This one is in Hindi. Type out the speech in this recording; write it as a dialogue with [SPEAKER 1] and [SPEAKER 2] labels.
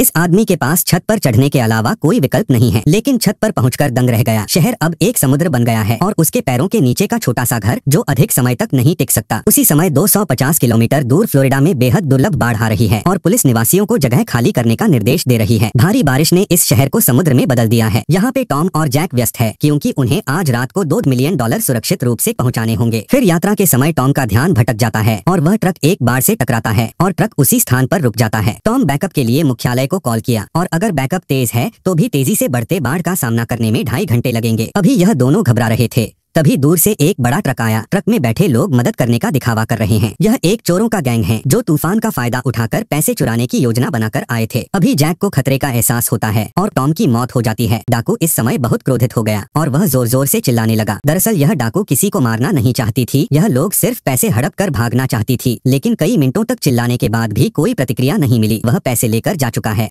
[SPEAKER 1] इस आदमी के पास छत पर चढ़ने के अलावा कोई विकल्प नहीं है लेकिन छत पर पहुंचकर दंग रह गया शहर अब एक समुद्र बन गया है और उसके पैरों के नीचे का छोटा सा घर जो अधिक समय तक नहीं टिक सकता उसी समय 250 किलोमीटर दूर फ्लोरिडा में बेहद दुर्लभ बाढ़ आ रही है और पुलिस निवासियों को जगह खाली करने का निर्देश दे रही है भारी बारिश ने इस शहर को समुद्र में बदल दिया है यहाँ पे टॉम और जैक व्यस्त है क्यूँकी उन्हें आज रात को दो मिलियन डॉलर सुरक्षित रूप ऐसी पहुँचाने होंगे फिर यात्रा के समय टॉम का ध्यान भटक जाता है और वह ट्रक एक बार ऐसी टकराता है और ट्रक उसी स्थान आरोप रुक जाता है टॉम बैकअप के लिए मुख्यालय को कॉल किया और अगर बैकअप तेज है तो भी तेजी से बढ़ते बाढ़ का सामना करने में ढाई घंटे लगेंगे अभी यह दोनों घबरा रहे थे तभी दूर से एक बड़ा ट्रक आया ट्रक में बैठे लोग मदद करने का दिखावा कर रहे हैं यह एक चोरों का गैंग है जो तूफान का फायदा उठाकर पैसे चुराने की योजना बनाकर आए थे अभी जैक को खतरे का एहसास होता है और टॉम की मौत हो जाती है डाकू इस समय बहुत क्रोधित हो गया और वह जोर जोर से चिल्लाने लगा दरअसल यह डाकू किसी को मारना नहीं चाहती थी यह लोग सिर्फ पैसे हड़प कर भागना चाहती थी लेकिन कई मिनटों तक चिल्लाने के बाद भी कोई प्रतिक्रिया नहीं मिली वह पैसे लेकर जा चुका है